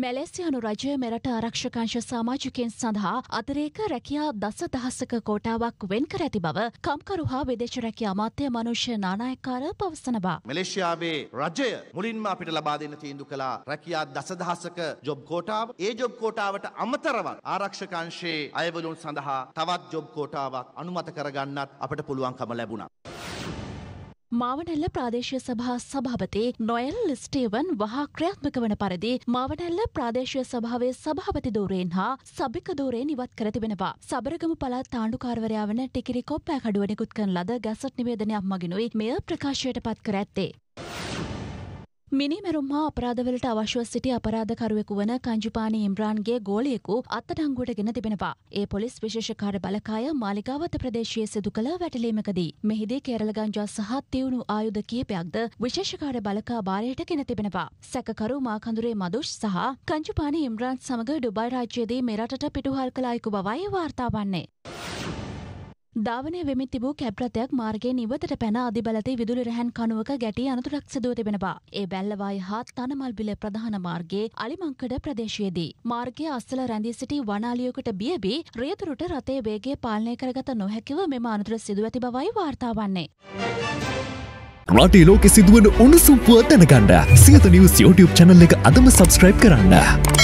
මැලේසියානු රජය මෙරට ආරක්ෂකංශ සාමාජිකෙන් සඳහා අතරේක රැකියා දස දහසක කෝටාවක් වෙන් කර ඇති බව කම්කරු හා විදේශ රැකිය අමාත්‍ය මනුෂ්‍ය නානායකාර පවසනවා. මැලේසියාවේ රජය මුලින්ම අපිට ලබා දෙන්න තීන්දු කළා රැකියා දසදහසක ජොබ් කෝටාව. ඒ ජොබ් කෝටාවට අමතරව ආරක්ෂකංශයේ අයවලුන් සඳහා තවත් ජොබ් කෝටාවක් අනුමත කරගන්නත් අපට පුළුවන්කම ලැබුණා. මාවනැල්ල ප්‍රාදේශය සභා සභාපති නොයල් ස්ටේවන් වහා ක්‍රියාත්මක වන පරිදි මාවනැල්ල ප්‍රාදේශය සභාවේ සභාපති දෝරයෙන් හා සභික දෝරයෙන් ඉවත් කර තිබෙනවා. සබරගම පළාත් තාණ්ඩුකාරවරයා වන ටිකිරි කොප්පෑ කඩුවනෙකුත් කරන ලද ගැසට් නිවේදනයක් මගිනුයි මෙය ප්‍රකාශයට පත් කර ඇත්තේ. මිනිමැරුම්හා අපරාධවලට අවශ්‍යව සිටි අපරාධකරුවෙකු වන කංජුපාන ඉම්රාන්ගේ ගෝලයෙකු අත්තටංගුවට ගෙන තිබෙනවා. ඒ පොලිස් විශේෂකාර බලකාය මාලිකාවත ප්‍රදේශයේ සිදු කළ වැටලීමකදී. මෙහිදී කේරල ගංජා සහ තිවුණු ආයුධ කියපයක්ද විශේෂකාර බලකා භාරයට ගෙන තිබෙනවා. සැකකරු මාකඳුරේ මදුෂ් සහ කංජුපාන ඉම්රාන් සමඟ ඩුබයි රාජ්‍යයේදී මෙරටට පිටුහල් කළ අයෙකු බවයි වාර්තා වන්නේ. ධාවනය වෙමි තිබූ කැබ්රතයක් මාර්ගයේ නිවතට පැන අධිබලතේ විදුලි රැහන් කණුවක ගැටී අනතුරක් සිදුව තිබෙනවා. ඒ බැල්ලවාය හා තනමල්බිල ප්‍රධාන මාර්ගයේ අලිමංකඩ ප්‍රදේශයේදී. මාර්ගයේ අස්සල රැඳී සිටි වනාලියකට බියබී රියතුරුට රතේ වේගය පාලනය කරගත නොහැකිව මෙම අනතුර සිදුව ඇති බවයි වාර්තා වන්නේ. රටේ ලෝකෙ සිදුවන උණුසුම් පුව දැනගන්න සියත නිවස් YouTube channel එක අදම subscribe කරන්න.